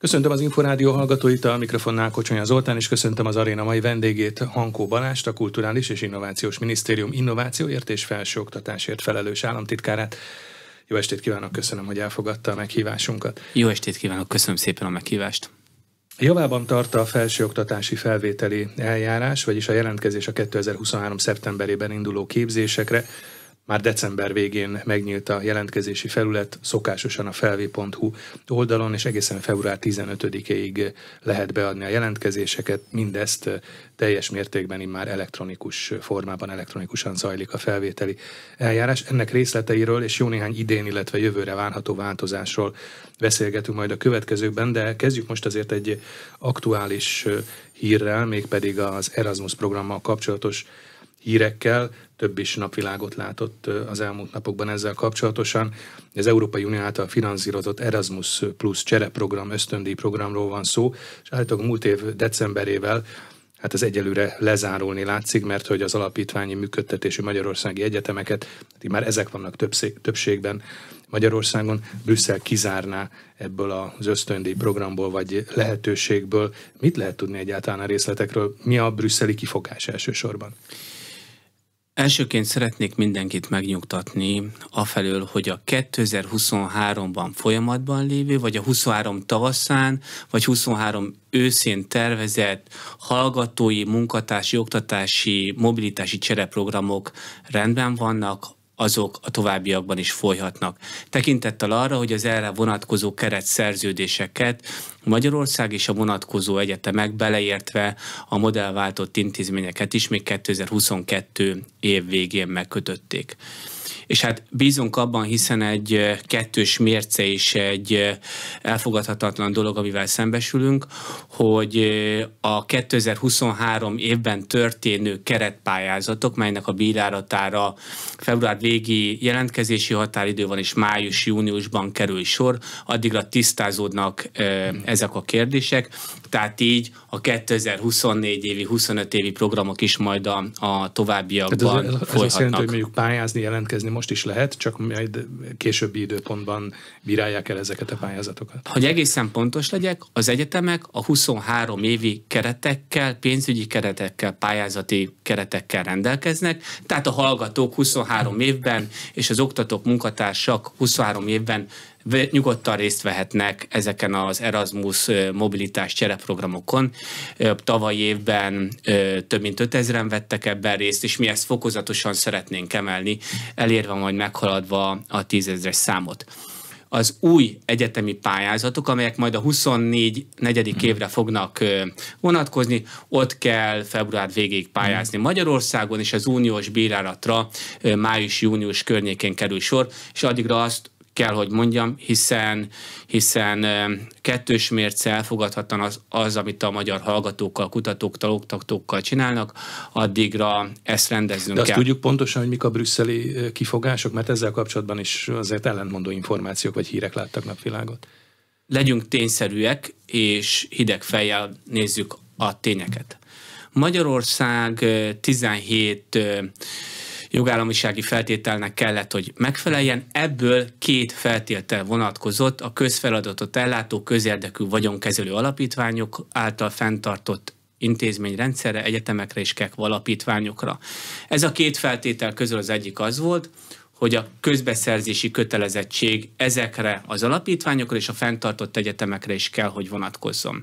Köszöntöm az Inforádió hallgatóit, a mikrofonnál Kocsonya Zoltán, és köszöntöm az aréna mai vendégét, Hankó Balást, a Kulturális és Innovációs Minisztérium innovációért és felsőoktatásért felelős államtitkárát. Jó estét kívánok, köszönöm, hogy elfogadta a meghívásunkat. Jó estét kívánok, köszönöm szépen a meghívást. Javában tart a felsőoktatási felvételi eljárás, vagyis a jelentkezés a 2023. szeptemberében induló képzésekre. Már december végén megnyílt a jelentkezési felület, szokásosan a felvé.hu oldalon, és egészen február 15-ig lehet beadni a jelentkezéseket. Mindezt teljes mértékben immár elektronikus formában, elektronikusan zajlik a felvételi eljárás. Ennek részleteiről és jó néhány idén, illetve jövőre várható változásról beszélgetünk majd a következőkben, de kezdjük most azért egy aktuális hírrel, mégpedig az Erasmus programmal kapcsolatos hírekkel több is napvilágot látott az elmúlt napokban ezzel kapcsolatosan. Az Európai Unió által finanszírozott Erasmus Plus csereprogram, ösztöndíj programról van szó, és állítólag múlt év decemberével hát ez egyelőre lezárulni látszik, mert hogy az alapítványi működtetésű magyarországi egyetemeket, hát már ezek vannak többségben Magyarországon, Brüsszel kizárná ebből az ösztöndíj programból vagy lehetőségből. Mit lehet tudni egyáltalán a részletekről? Mi a brüsszeli kifogás elsősorban? Elsőként szeretnék mindenkit megnyugtatni afelől, hogy a 2023-ban folyamatban lévő, vagy a 23 tavaszán, vagy 23 őszén tervezett hallgatói, munkatársi, oktatási, mobilitási csereprogramok rendben vannak, azok a továbbiakban is folyhatnak. Tekintettel arra, hogy az erre vonatkozó keret szerződéseket Magyarország és a vonatkozó egyetemek beleértve a modellváltott intézményeket is még 2022 év végén megkötötték és hát bízunk abban, hiszen egy kettős mérce is egy elfogadhatatlan dolog, amivel szembesülünk, hogy a 2023 évben történő keretpályázatok, melynek a bíráratára február végi jelentkezési határidő van, és május-júniusban kerül sor, addigra tisztázódnak ezek a kérdések, tehát így a 2024 évi, 25 évi programok is majd a, a továbbiakban ez, hát ez, ez azt jelenti, hogy mondjuk pályázni, jelentkezni most is lehet, csak majd későbbi időpontban bírálják el ezeket a pályázatokat. Hogy egészen pontos legyek, az egyetemek a 23 évi keretekkel, pénzügyi keretekkel, pályázati keretekkel rendelkeznek, tehát a hallgatók 23 évben és az oktatók munkatársak 23 évben nyugodtan részt vehetnek ezeken az Erasmus mobilitás csereprogramokon. Tavaly évben több mint 5000-en vettek ebben részt, és mi ezt fokozatosan szeretnénk emelni, elérve majd meghaladva a tízezres számot az új egyetemi pályázatok, amelyek majd a 24. negyedik évre fognak vonatkozni, ott kell február végéig pályázni Magyarországon, és az uniós bírálatra május-június környékén kerül sor, és addigra azt kell, hogy mondjam, hiszen, hiszen kettős mérce elfogadhatan az, az, amit a magyar hallgatókkal, kutatókkal, oktatókkal csinálnak, addigra ezt rendezünk De azt kell. tudjuk pontosan, hogy mik a brüsszeli kifogások, mert ezzel kapcsolatban is azért ellentmondó információk vagy hírek láttak napvilágot. Legyünk tényszerűek, és hideg fejjel nézzük a tényeket. Magyarország 17 jogállamisági feltételnek kellett, hogy megfeleljen. Ebből két feltétel vonatkozott a közfeladatot ellátó közérdekű vagyonkezelő alapítványok által fenntartott intézményrendszerre, egyetemekre és kek alapítványokra. Ez a két feltétel közül az egyik az volt, hogy a közbeszerzési kötelezettség ezekre az alapítványokra és a fenntartott egyetemekre is kell, hogy vonatkozzon.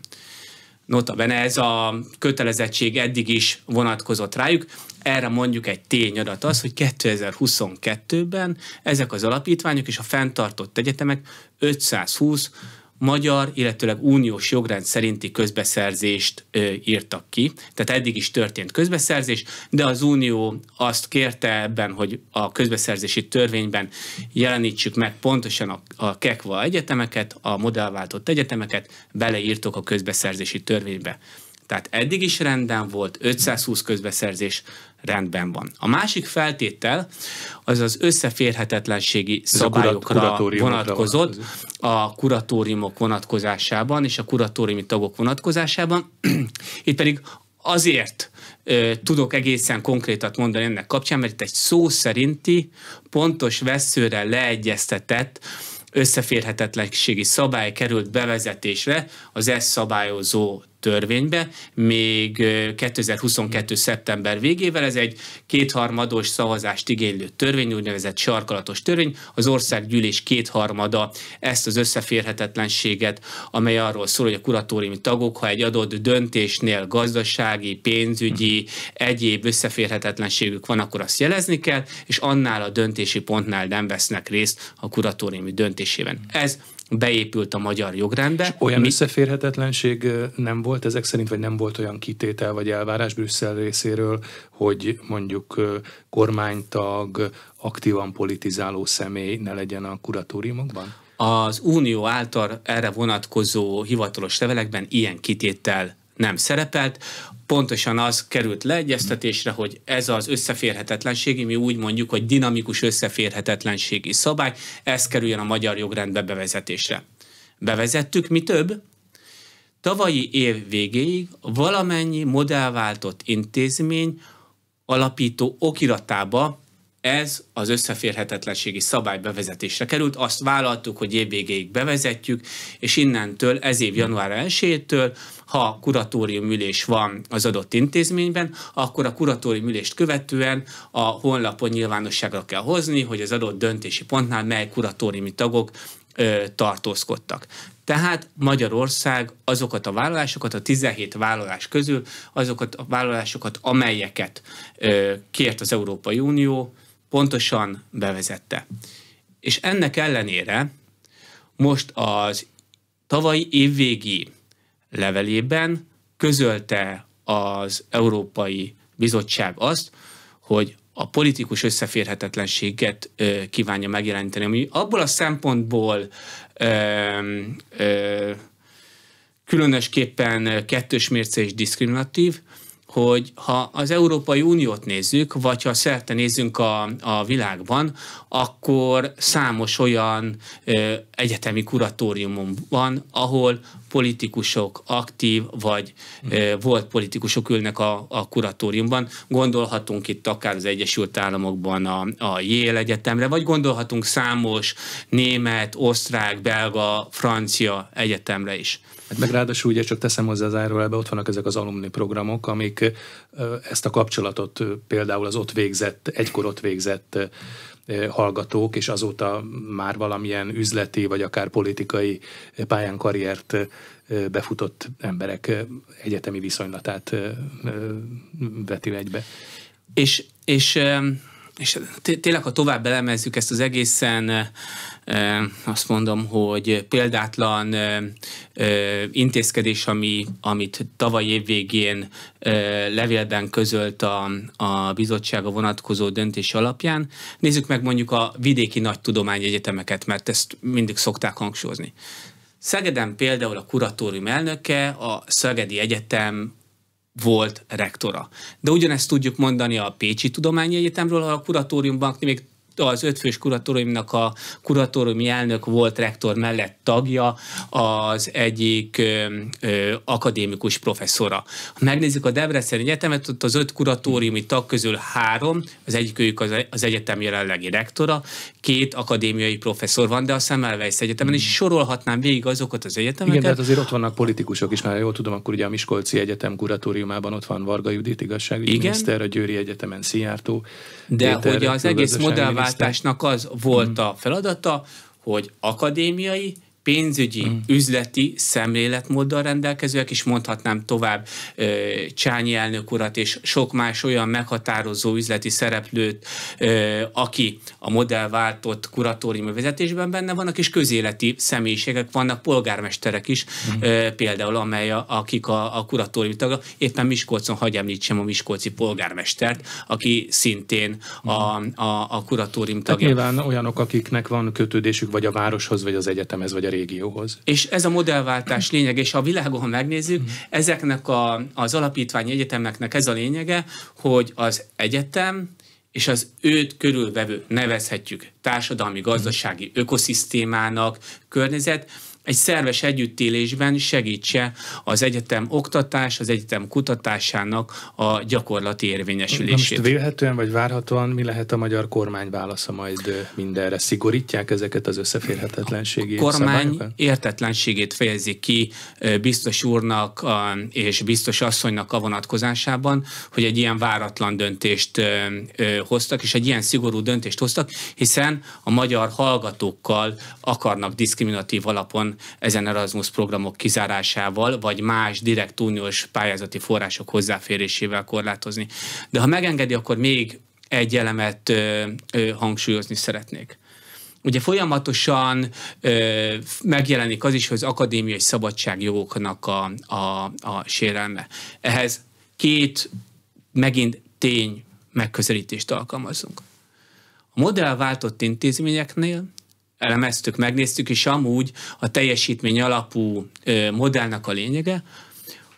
Nota bene ez a kötelezettség eddig is vonatkozott rájuk. Erre mondjuk egy tényadat az, hogy 2022-ben ezek az alapítványok és a fenntartott egyetemek 520 magyar, illetőleg uniós jogrend szerinti közbeszerzést ö, írtak ki. Tehát eddig is történt közbeszerzés, de az unió azt kérte ebben, hogy a közbeszerzési törvényben jelenítsük meg pontosan a, a kekva egyetemeket, a modellváltott egyetemeket, beleírtok a közbeszerzési törvénybe. Tehát eddig is rendben volt, 520 közbeszerzés rendben van. A másik feltétel az az összeférhetetlenségi Ez szabályokra a vonatkozott, a kuratóriumok vonatkozásában és a kuratóriumi tagok vonatkozásában. Itt pedig azért ö, tudok egészen konkrétat mondani ennek kapcsán, mert itt egy szó szerinti, pontos veszőre leegyeztetett összeférhetetlenségi szabály került bevezetésre az ezt szabályozó törvénybe, még 2022. szeptember végével. Ez egy kétharmados szavazást igénylő törvény, úgynevezett sarkalatos törvény. Az országgyűlés kétharmada ezt az összeférhetetlenséget, amely arról szól, hogy a kuratóriumi tagok, ha egy adott döntésnél gazdasági, pénzügyi, egyéb összeférhetetlenségük van, akkor azt jelezni kell, és annál a döntési pontnál nem vesznek részt a kuratóriumi döntésében. Ez beépült a magyar jogrendbe. És olyan mi... összeférhetetlenség nem volt ezek szerint, vagy nem volt olyan kitétel vagy elvárás Brüsszel részéről, hogy mondjuk kormánytag, aktívan politizáló személy ne legyen a kuratóriumokban? Az unió által erre vonatkozó hivatalos levelekben ilyen kitétel nem szerepelt pontosan az került leegyeztetésre, hogy ez az összeférhetetlenségi, mi úgy mondjuk, hogy dinamikus összeférhetetlenségi szabály, ez kerüljön a magyar jogrendbe bevezetésre. Bevezettük, mi több, tavalyi év végéig valamennyi modellváltott intézmény alapító okiratába ez az összeférhetetlenségi szabály bevezetésre került. Azt vállaltuk, hogy évvégéig bevezetjük, és innentől ez év január 1-től, ha kuratórium ülés van az adott intézményben, akkor a kuratórium ülést követően a honlapon nyilvánosságra kell hozni, hogy az adott döntési pontnál mely kuratóriumi tagok ö, tartózkodtak. Tehát Magyarország azokat a vállalásokat, a 17 vállalás közül, azokat a vállalásokat, amelyeket ö, kért az Európai Unió, pontosan bevezette. És ennek ellenére most az tavalyi évvégi levelében közölte az Európai Bizottság azt, hogy a politikus összeférhetetlenséget ö, kívánja megjeleníteni, ami abból a szempontból ö, ö, különösképpen kettős mérce és diszkriminatív, hogy ha az Európai Uniót nézzük, vagy ha szerte nézzünk a, a világban, akkor számos olyan ö, egyetemi kuratóriumon van, ahol politikusok, aktív vagy e, volt politikusok ülnek a, a kuratóriumban. Gondolhatunk itt akár az Egyesült Államokban a, a Yale Egyetemre, vagy gondolhatunk számos német, osztrák, belga, francia egyetemre is. Hát meg ráadásul ugye csak teszem hozzá zárójelbe, ott vannak ezek az alumni programok, amik ezt a kapcsolatot például az ott végzett, egykor ott végzett hallgatók, és azóta már valamilyen üzleti vagy akár politikai pályán karriert befutott emberek egyetemi viszonylatát veti egybe. És, és és tényleg, ha tovább elemezzük ezt az egészen, azt mondom, hogy példátlan intézkedés, ami, amit tavaly év végén levélben közölt a, a bizottsága vonatkozó döntés alapján. Nézzük meg mondjuk a vidéki nagy tudományegyetemeket, mert ezt mindig szokták hangsúlyozni. Szegeden például a kuratórium elnöke a Szegedi Egyetem volt rektora. De ugyanezt tudjuk mondani a Pécsi Tudományi Egyetemről, a kuratóriumban még az ötfős kuratóriumnak a kuratóriumi elnök volt rektor mellett tagja, az egyik ö, ö, akadémikus professzora. Ha megnézzük a Debrecen Egyetemet, ott az öt kuratóriumi tag közül három, az egyikőjük az, az egyetem jelenlegi rektora, két akadémiai professzor van, de a Semmelweis Egyetemen is hmm. sorolhatnám végig azokat az egyetemeket. Igen, de hát azért ott vannak politikusok is, már jól tudom, akkor ugye a Miskolci Egyetem kuratóriumában ott van Varga Judit miniszter, a Győri Egyetemen Szijjártó, de hogy az egész modellváltásnak az volt mhm. a feladata, hogy akadémiai pénzügyi, mm. üzleti szemléletmóddal rendelkezőek, és mondhatnám tovább Csányi elnök urat és sok más olyan meghatározó üzleti szereplőt, aki a modellváltott kuratóriumi vezetésben benne vannak, és közéleti személyiségek vannak, polgármesterek is, mm. például amely a, akik a, a kuratóriumi tagja. Éppen Miskolcon hagyj említsem a miskolci polgármestert, aki szintén a, hmm. a, a kuratórium hát tagja. Hát nyilván olyanok, akiknek van kötődésük vagy a városhoz, vagy az egyetemhez, vagy a régióhoz. És ez a modellváltás lényeg, és a világon, ha megnézzük, ezeknek a, az alapítvány egyetemeknek ez a lényege, hogy az egyetem és az őt körülvevő nevezhetjük társadalmi, gazdasági ökoszisztémának, környezet, egy szerves együttélésben segítse az egyetem oktatás, az egyetem kutatásának a gyakorlati érvényesülését. Na most vélhetően vagy várhatóan mi lehet a magyar kormány válasza majd mindenre? Szigorítják ezeket az összeférhetetlenségi A kormány szabályokat? értetlenségét fejezi ki biztos úrnak és biztos asszonynak a vonatkozásában, hogy egy ilyen váratlan döntést hoztak, és egy ilyen szigorú döntést hoztak, hiszen a magyar hallgatókkal akarnak diszkriminatív alapon ezen Erasmus programok kizárásával, vagy más direkt uniós pályázati források hozzáférésével korlátozni. De ha megengedi, akkor még egy elemet ö, ö, hangsúlyozni szeretnék. Ugye folyamatosan ö, megjelenik az is, hogy az akadémiai szabadságjogoknak a, a, a sérelme. Ehhez két megint tény megközelítést alkalmazunk. A váltott intézményeknél elemeztük, megnéztük, és amúgy a teljesítmény alapú modellnek a lényege,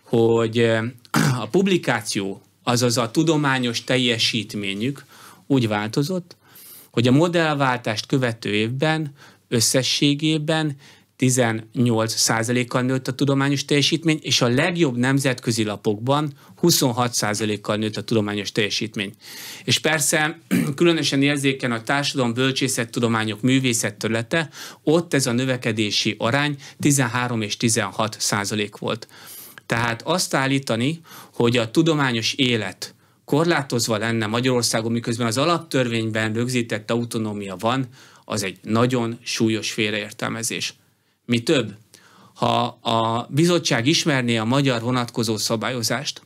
hogy a publikáció, azaz a tudományos teljesítményük úgy változott, hogy a modellváltást követő évben összességében 18%-kal nőtt a tudományos teljesítmény, és a legjobb nemzetközi lapokban 26%-kal nőtt a tudományos teljesítmény. És persze különösen érzéken a társadalom bölcsészettudományok művészet törlete, ott ez a növekedési arány 13 és 16 százalék volt. Tehát azt állítani, hogy a tudományos élet korlátozva lenne Magyarországon, miközben az alaptörvényben rögzített autonómia van, az egy nagyon súlyos félreértelmezés. Mi több, ha a bizottság ismerné a magyar vonatkozó szabályozást,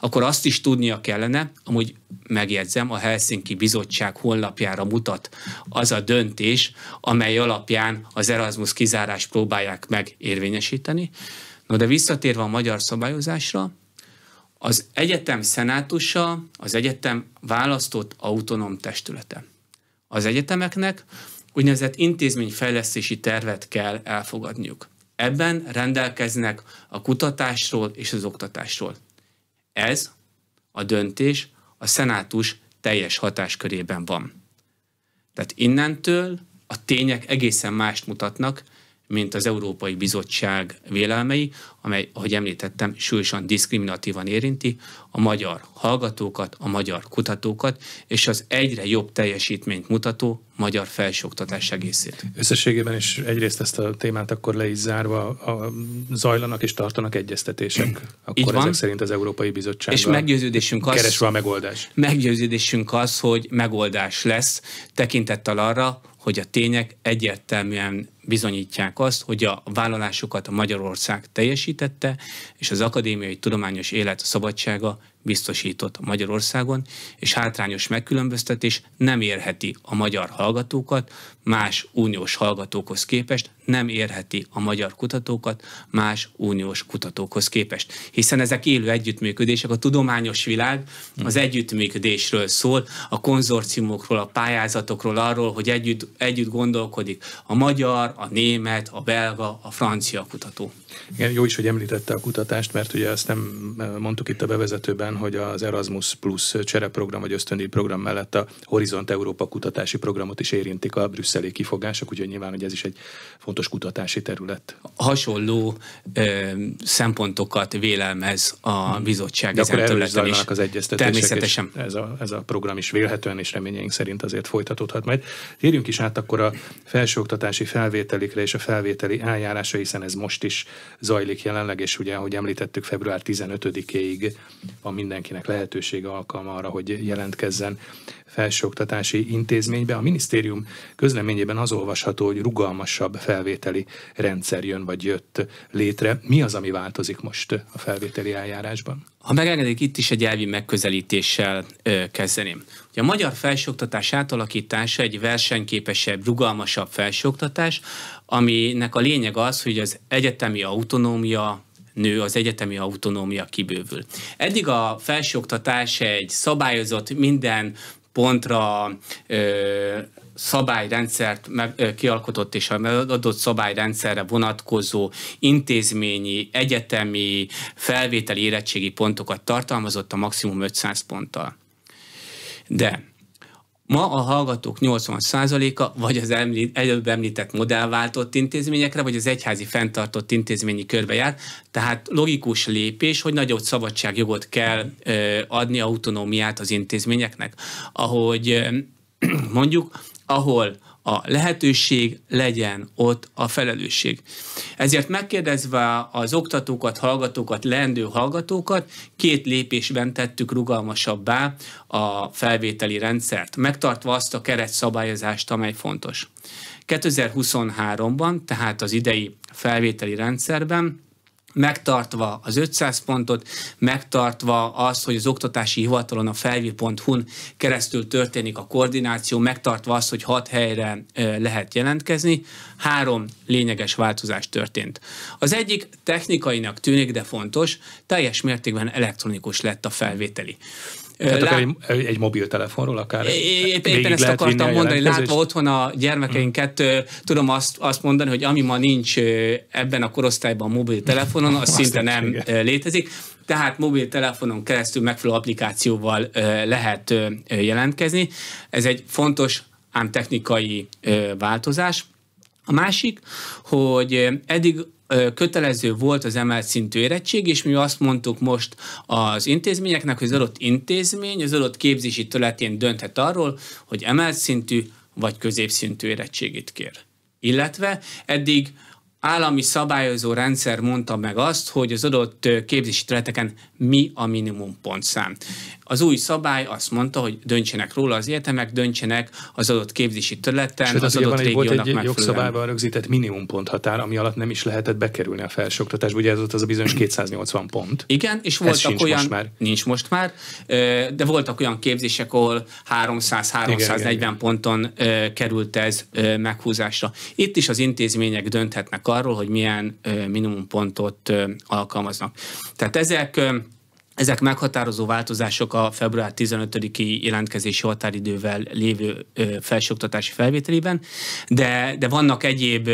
akkor azt is tudnia kellene, amúgy megjegyzem, a Helsinki Bizottság honlapjára mutat az a döntés, amely alapján az Erasmus kizárás próbálják meg érvényesíteni. No de visszatérve a magyar szabályozásra, az egyetem szenátusa, az egyetem választott autonóm testülete. Az egyetemeknek úgynevezett intézményfejlesztési tervet kell elfogadniuk. Ebben rendelkeznek a kutatásról és az oktatásról. Ez a döntés a szenátus teljes hatáskörében van. Tehát innentől a tények egészen mást mutatnak, mint az Európai Bizottság vélelmei, amely, ahogy említettem, súlyosan diszkriminatívan érinti a magyar hallgatókat, a magyar kutatókat, és az egyre jobb teljesítményt mutató magyar felsőoktatás egészét. Összességében is egyrészt ezt a témát akkor le is zárva a, zajlanak és tartanak egyeztetések. Akkor Így van. ezek szerint az Európai Bizottság és meggyőződésünk az, keresve a megoldás. Meggyőződésünk az, hogy megoldás lesz tekintettel arra, hogy a tények egyértelműen bizonyítják azt, hogy a vállalásokat a Magyarország teljesítette, és az akadémiai tudományos élet szabadsága biztosított Magyarországon, és hátrányos megkülönböztetés nem érheti a magyar hallgatókat más uniós hallgatókhoz képest, nem érheti a magyar kutatókat más uniós kutatókhoz képest. Hiszen ezek élő együttműködések, a tudományos világ az hmm. együttműködésről szól, a konzorciumokról, a pályázatokról, arról, hogy együtt, együtt gondolkodik a magyar, a német, a belga, a francia kutató. Igen, jó is, hogy említette a kutatást, mert ugye ezt nem eh, mondtuk itt a bevezetőben, hogy az Erasmus Plus csereprogram vagy ösztöndíj program mellett a Horizont Európa kutatási programot is érintik a brüsszeli kifogások, úgyhogy nyilván, hogy ez is egy fontos kutatási terület. Hasonló ö, szempontokat vélelmez a mhm. bizottság De akkor erről is. az egyeztetések, Természetesen. ez, a, ez a program is vélhetően és reményeink szerint azért folytatódhat majd. Térjünk is át akkor a felsőoktatási felvételikre és a felvételi eljárása, hiszen ez most is zajlik jelenleg, és ugye, ahogy említettük, február 15-éig van mindenkinek lehetősége, alkalma arra, hogy jelentkezzen felsőoktatási intézménybe. A minisztérium közleményében az olvasható, hogy rugalmasabb felvételi rendszer jön vagy jött létre. Mi az, ami változik most a felvételi eljárásban? Ha megengedik, itt is egy elvi megközelítéssel ö, kezdeném. Ugye a magyar felsőoktatás átalakítása egy versenyképesebb, rugalmasabb felsőoktatás, aminek a lényeg az, hogy az egyetemi autonómia, nő, az egyetemi autonómia kibővül. Eddig a felsőoktatás egy szabályozott minden pontra ö, szabályrendszert meg, ö, kialkotott és a adott szabályrendszerre vonatkozó intézményi, egyetemi, felvételi érettségi pontokat tartalmazott a maximum 500 ponttal. De Ma a hallgatók 80%-a vagy az említ, előbb említett modellváltott intézményekre, vagy az egyházi fenntartott intézményi körbe jár, tehát logikus lépés, hogy nagyobb szabadságjogot kell ö, adni, autonómiát az intézményeknek. Ahogy ö, mondjuk, ahol a lehetőség legyen ott a felelősség. Ezért megkérdezve az oktatókat, hallgatókat, leendő hallgatókat, két lépésben tettük rugalmasabbá a felvételi rendszert, megtartva azt a keretszabályozást, amely fontos. 2023-ban, tehát az idei felvételi rendszerben megtartva az 500 pontot, megtartva azt, hogy az oktatási hivatalon a felvi.hu-n keresztül történik a koordináció, megtartva azt, hogy hat helyre lehet jelentkezni, három lényeges változás történt. Az egyik technikainak tűnik, de fontos, teljes mértékben elektronikus lett a felvételi. Tehát Lá... akár egy, egy mobiltelefonról akár. Épp, éppen ezt akartam mondani, látva otthon a gyermekeinket, hmm. tudom azt, azt mondani, hogy ami ma nincs ebben a korosztályban a mobiltelefonon, az szinte nem igen. létezik. Tehát mobiltelefonon keresztül megfelelő applikációval lehet jelentkezni. Ez egy fontos, ám technikai változás. A másik, hogy eddig kötelező volt az emelt szintű érettség, és mi azt mondtuk most az intézményeknek, hogy az adott intézmény az adott képzési töletén dönthet arról, hogy emelt szintű vagy középszintű érettségit kér. Illetve eddig állami szabályozó rendszer mondta meg azt, hogy az adott képzési területeken mi a minimum pontszám. Az új szabály azt mondta, hogy döntsenek róla az egyetemek, döntsenek az adott képzési területen, Sőt, az, adott van, régiónak volt egy megfelelően. jogszabályban rögzített pont határ, ami alatt nem is lehetett bekerülni a felsőoktatásba, ugye ez ott az a bizonyos 280 pont. Igen, és voltak ez olyan, most már. nincs most már, de voltak olyan képzések, ahol 300-340 ponton került ez meghúzásra. Itt is az intézmények dönthetnek arról, hogy milyen minimumpontot alkalmaznak. Tehát ezek ezek meghatározó változások a február 15-i jelentkezési határidővel lévő felsőoktatási felvételében, de, de vannak egyéb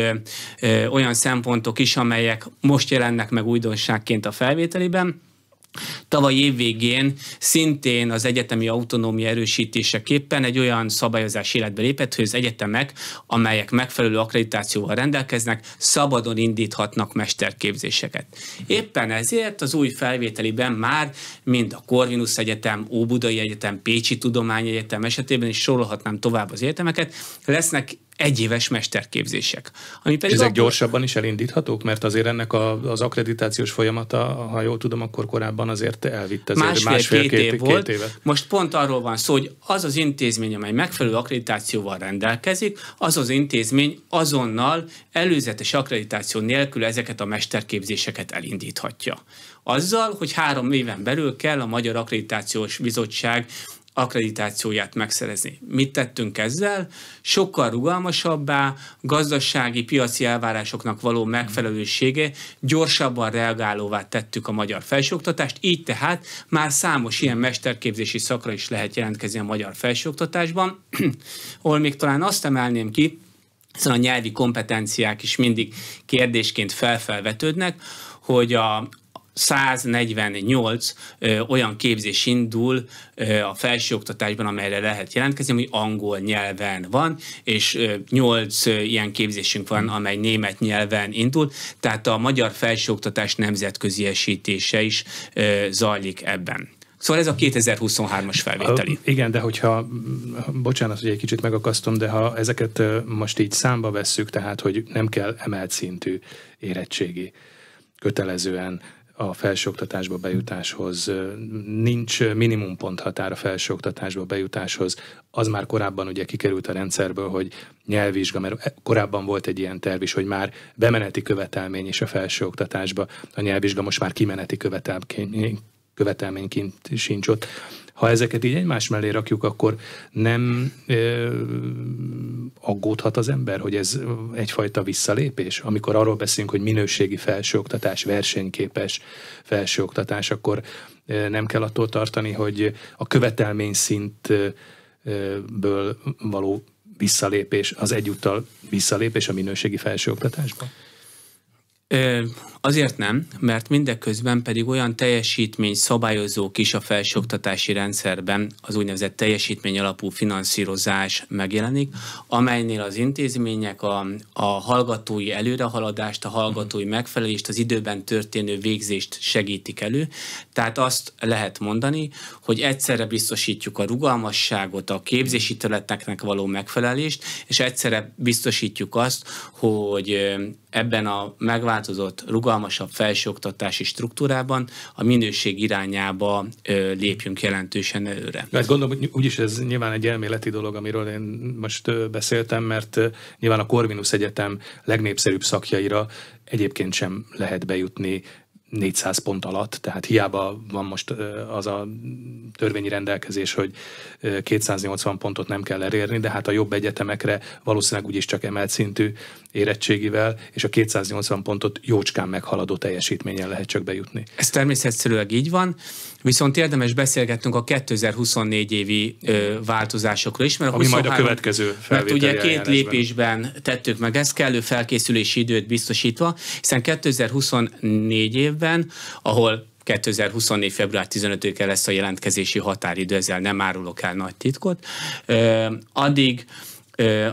olyan szempontok is, amelyek most jelennek meg újdonságként a felvételiben, Tavaly évvégén szintén az egyetemi autonómia erősítéseképpen egy olyan szabályozás életbe lépett, hogy az egyetemek, amelyek megfelelő akkreditációval rendelkeznek, szabadon indíthatnak mesterképzéseket. Éppen ezért az új felvételiben már mind a Corvinus Egyetem, Óbudai Egyetem, Pécsi Tudományegyetem esetében is sorolhatnám tovább az egyetemeket, lesznek egyéves mesterképzések. Ami pedig Ezek akkor... gyorsabban is elindíthatók? Mert azért ennek a, az akkreditációs folyamata, ha jól tudom, akkor korábban azért elvitt azért másfél, másfél két, két, év két volt. Két évet. Most pont arról van szó, hogy az az intézmény, amely megfelelő akkreditációval rendelkezik, az az intézmény azonnal előzetes akkreditáció nélkül ezeket a mesterképzéseket elindíthatja azzal, hogy három éven belül kell a Magyar Akkreditációs Bizottság akkreditációját megszerezni. Mit tettünk ezzel? Sokkal rugalmasabbá, gazdasági, piaci elvárásoknak való megfelelősége, gyorsabban reagálóvá tettük a magyar felsőoktatást, így tehát már számos ilyen mesterképzési szakra is lehet jelentkezni a magyar felsőoktatásban, ahol még talán azt emelném ki, hiszen a nyelvi kompetenciák is mindig kérdésként felfelvetődnek, hogy a, 148 ö, olyan képzés indul ö, a felsőoktatásban, amelyre lehet jelentkezni, ami angol nyelven van, és ö, 8 ö, ilyen képzésünk van, amely német nyelven indul, tehát a magyar felsőoktatás nemzetközi esítése is ö, zajlik ebben. Szóval ez a 2023-as felvételi. Igen, de hogyha, bocsánat, hogy egy kicsit megakasztom, de ha ezeket most így számba vesszük, tehát hogy nem kell emelt szintű érettségi kötelezően a felsőoktatásba bejutáshoz, nincs pont határ a felsőoktatásba bejutáshoz, az már korábban ugye kikerült a rendszerből, hogy nyelvvizsga, mert e, korábban volt egy ilyen terv is, hogy már bemeneti követelmény is a felsőoktatásba, a nyelvvizsga most már kimeneti követelmény, követelményként sincs ott. Ha ezeket így egymás mellé rakjuk, akkor nem ö, aggódhat az ember, hogy ez egyfajta visszalépés? Amikor arról beszélünk, hogy minőségi felsőoktatás, versenyképes felsőoktatás, akkor ö, nem kell attól tartani, hogy a követelmény szintből való visszalépés, az egyúttal visszalépés a minőségi felsőoktatásban? Azért nem, mert mindeközben pedig olyan teljesítmény szabályozók is a felsőoktatási rendszerben az úgynevezett teljesítmény alapú finanszírozás megjelenik, amelynél az intézmények a, a hallgatói előrehaladást, a hallgatói megfelelést, az időben történő végzést segítik elő. Tehát azt lehet mondani, hogy egyszerre biztosítjuk a rugalmasságot, a képzési területeknek való megfelelést, és egyszerre biztosítjuk azt, hogy ebben a megváltozott, rugalmasabb felsőoktatási struktúrában a minőség irányába lépjünk jelentősen előre. Hát gondolom, hogy úgyis ez nyilván egy elméleti dolog, amiről én most beszéltem, mert nyilván a Corvinus Egyetem legnépszerűbb szakjaira egyébként sem lehet bejutni 400 pont alatt, tehát hiába van most az a törvényi rendelkezés, hogy 280 pontot nem kell elérni, de hát a jobb egyetemekre valószínűleg úgyis csak emelt szintű érettségivel, és a 280 pontot jócskán meghaladó teljesítményen lehet csak bejutni. Ez természetszerűleg így van, viszont érdemes beszélgetnünk a 2024 évi ö, változásokról is, mert a Ami 23, majd a következő Mert ugye két lépésben tettük meg ezt, kellő felkészülési időt biztosítva, hiszen 2024 év rendszerben, ahol 2024. február 15-e lesz a jelentkezési határidő, ezzel nem árulok el nagy titkot. Addig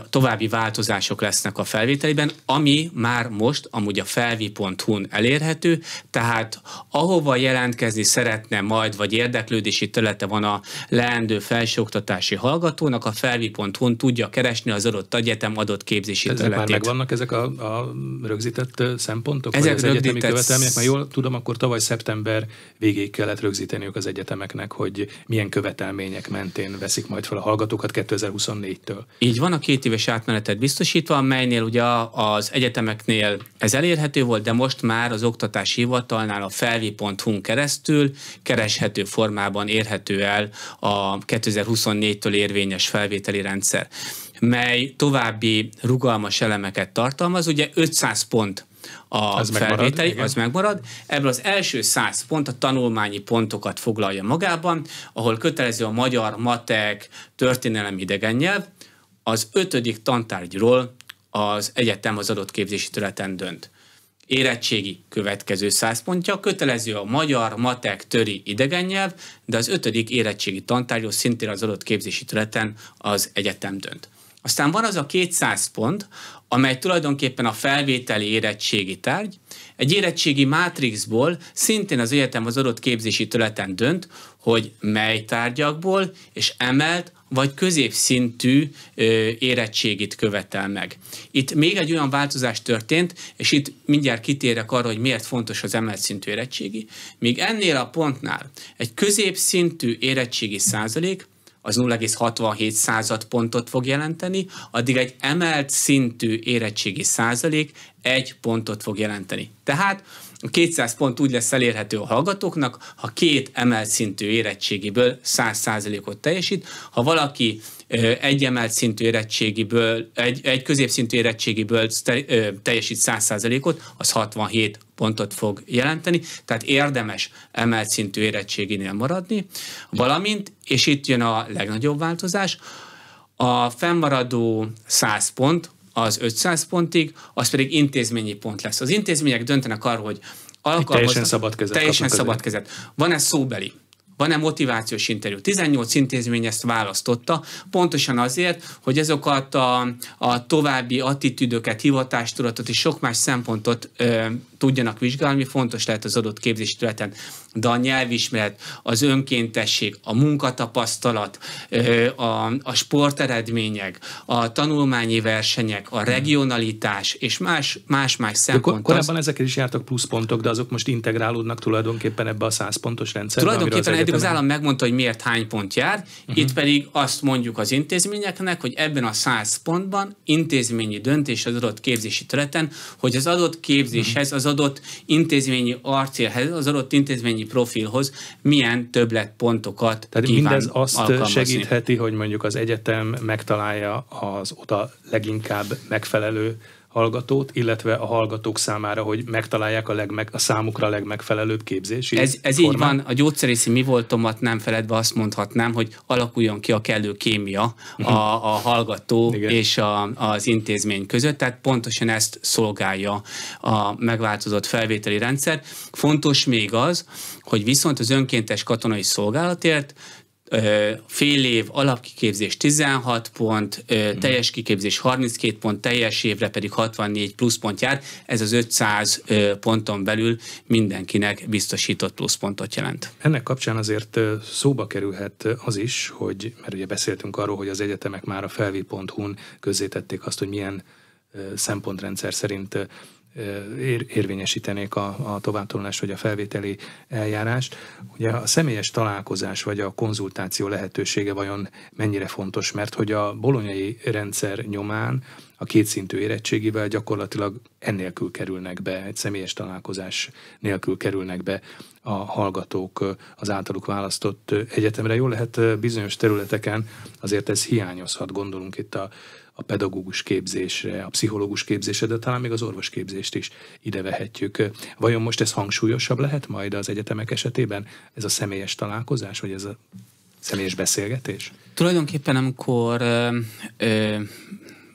további változások lesznek a felvételiben, ami már most amúgy a felvi.hu-n elérhető, tehát ahova jelentkezni szeretne majd, vagy érdeklődési területe van a leendő felsőoktatási hallgatónak, a felvi.hu-n tudja keresni az adott egyetem adott képzési ezek területét. Már megvannak ezek a, a rögzített szempontok? Ezek az rögzített... egyetemi követelmények, mert jól tudom, akkor tavaly szeptember végéig kellett rögzíteniük az egyetemeknek, hogy milyen követelmények mentén veszik majd fel a hallgatókat 2024-től. Így van, van a két éves átmenetet biztosítva, amelynél ugye az egyetemeknél ez elérhető volt, de most már az oktatási hivatalnál a felvi.hu-n keresztül kereshető formában érhető el a 2024-től érvényes felvételi rendszer, mely további rugalmas elemeket tartalmaz. Ugye 500 pont a az felvételi, megmarad, igen. az megmarad. Ebből az első száz pont a tanulmányi pontokat foglalja magában, ahol kötelező a magyar, matek, történelem, idegen nyelv, az ötödik tantárgyról az egyetem az adott képzési töreten dönt. Érettségi következő száz pontja, kötelező a magyar, matek, töri, nyelv, de az ötödik érettségi tantárgyról szintén az adott képzési töreten az egyetem dönt. Aztán van az a 200 pont, amely tulajdonképpen a felvételi érettségi tárgy, egy érettségi mátrixból szintén az egyetem az adott képzési területen dönt, hogy mely tárgyakból és emelt vagy középszintű érettségit követel meg. Itt még egy olyan változás történt, és itt mindjárt kitérek arra, hogy miért fontos az emelt szintű érettségi. Míg ennél a pontnál egy középszintű érettségi százalék az 0,67 század pontot fog jelenteni, addig egy emelt szintű érettségi százalék egy pontot fog jelenteni. Tehát a 200 pont úgy lesz elérhető a hallgatóknak, ha két emelt szintű érettségiből 100%-ot teljesít. Ha valaki egy emelt szintű érettségiből, egy, egy középszintű érettségiből teljesít 100%-ot, az 67 pontot fog jelenteni, tehát érdemes emelt szintű érettséginél maradni, valamint, és itt jön a legnagyobb változás, a fennmaradó 100 pont, az 500 pontig, az pedig intézményi pont lesz. Az intézmények döntenek arról, hogy Teljesen szabad kezet. Teljesen szabad kezet. Van-e szóbeli? van-e motivációs interjú. 18 intézmény ezt választotta, pontosan azért, hogy azokat a, a további attitűdöket, hivatástudatot és sok más szempontot ö, tudjanak vizsgálni, fontos lehet az adott képzési területen. De a nyelvismeret, az önkéntesség, a munkatapasztalat, a, a sporteredmények, a tanulmányi versenyek, a regionalitás és más-más szempont. De korábban az... ezekre is jártak pluszpontok, de azok most integrálódnak tulajdonképpen ebbe a 100 pontos rendszerbe. Tulajdonképpen az eddig az állam megmondta, hogy miért hány pont jár, uh-huh. itt pedig azt mondjuk az intézményeknek, hogy ebben a 100 pontban intézményi döntés az adott képzési területen, hogy az adott képzéshez, mhm. az adott intézményi arcélhez, az adott intézményi profilhoz milyen többletpontokat Tehát kíván mindez azt alkalmazni. segítheti, hogy mondjuk az egyetem megtalálja az oda leginkább megfelelő hallgatót, illetve a hallgatók számára, hogy megtalálják a, legmeg, a számukra a legmegfelelőbb képzési Ez, ez így van, a gyógyszerészi mi voltomat nem feledve azt mondhatnám, hogy alakuljon ki a kellő kémia mhm. a, a hallgató Igen. és a, az intézmény között, tehát pontosan ezt szolgálja a megváltozott felvételi rendszer. Fontos még az, hogy viszont az önkéntes katonai szolgálatért fél év alapkiképzés 16 pont, mhm. teljes kiképzés 32 pont, teljes évre pedig 64 plusz pont jár. Ez az 500 ponton belül mindenkinek biztosított pluszpontot jelent. Ennek kapcsán azért szóba kerülhet az is, hogy, mert ugye beszéltünk arról, hogy az egyetemek már a felvi.hu-n közzétették azt, hogy milyen szempontrendszer szerint érvényesítenék a, a továbbtolás vagy a felvételi eljárást. Ugye a személyes találkozás vagy a konzultáció lehetősége vajon mennyire fontos, mert hogy a bolonyai rendszer nyomán a kétszintű érettségivel gyakorlatilag ennélkül kerülnek be, egy személyes találkozás nélkül kerülnek be a hallgatók az általuk választott egyetemre. Jól lehet bizonyos területeken azért ez hiányozhat, gondolunk itt a, a pedagógus képzésre, a pszichológus képzésre, de talán még az orvos képzést is ide vehetjük. Vajon most ez hangsúlyosabb lehet majd az egyetemek esetében? Ez a személyes találkozás, vagy ez a személyes beszélgetés? Tulajdonképpen, amikor ö, ö,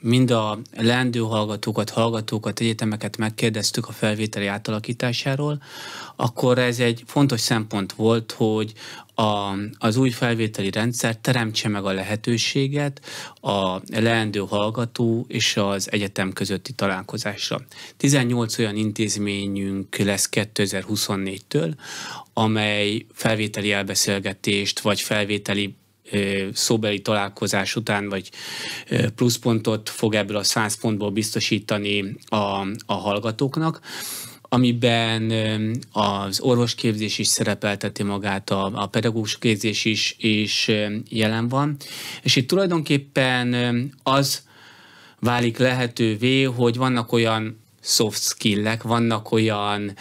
mind a leendő hallgatókat, hallgatókat, egyetemeket megkérdeztük a felvételi átalakításáról, akkor ez egy fontos szempont volt, hogy a, az új felvételi rendszer teremtse meg a lehetőséget a leendő hallgató és az egyetem közötti találkozásra. 18 olyan intézményünk lesz 2024-től, amely felvételi elbeszélgetést vagy felvételi szóbeli találkozás után, vagy pluszpontot fog ebből a 100 pontból biztosítani a, a hallgatóknak amiben az orvosképzés is szerepelteti magát, a, a pedagógus képzés is, is jelen van. És itt tulajdonképpen az válik lehetővé, hogy vannak olyan soft skillek, vannak olyan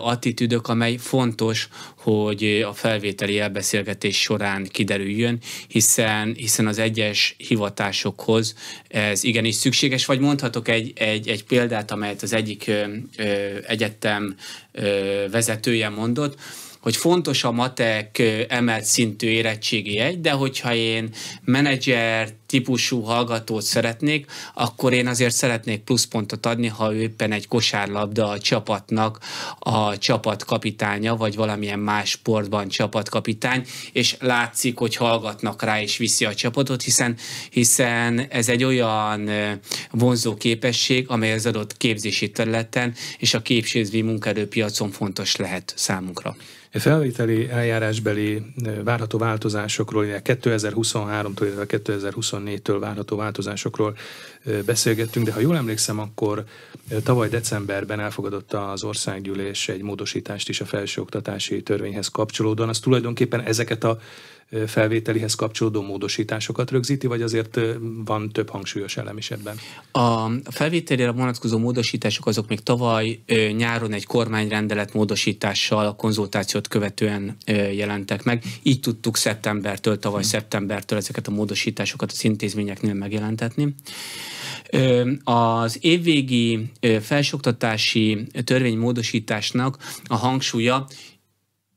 attitűdök, amely fontos, hogy a felvételi elbeszélgetés során kiderüljön, hiszen, hiszen az egyes hivatásokhoz ez igenis szükséges, vagy mondhatok egy, egy, egy példát, amelyet az egyik ö, ö, egyetem ö, vezetője mondott, hogy fontos a matek emelt szintű érettségi egy, de hogyha én menedzsert, típusú hallgatót szeretnék, akkor én azért szeretnék pluszpontot adni, ha ő éppen egy kosárlabda a csapatnak a csapatkapitánya vagy valamilyen más sportban csapatkapitány, és látszik, hogy hallgatnak rá és viszi a csapatot, hiszen, hiszen ez egy olyan vonzó képesség, amely az adott képzési területen és a képzési munkaerőpiacon fontos lehet számunkra. A felvételi eljárásbeli várható változásokról, 2023-tól, illetve 24-től várható változásokról beszélgettünk, de ha jól emlékszem, akkor tavaly decemberben elfogadott az országgyűlés egy módosítást is a felsőoktatási törvényhez kapcsolódóan. Az tulajdonképpen ezeket a felvételihez kapcsolódó módosításokat rögzíti, vagy azért van több hangsúlyos elem is ebben? A felvételére vonatkozó módosítások azok még tavaly nyáron egy kormányrendelet módosítással a konzultációt követően jelentek meg. Így tudtuk szeptembertől, tavaly mm. szeptembertől ezeket a módosításokat az intézményeknél megjelentetni. Az évvégi felsőoktatási törvénymódosításnak a hangsúlya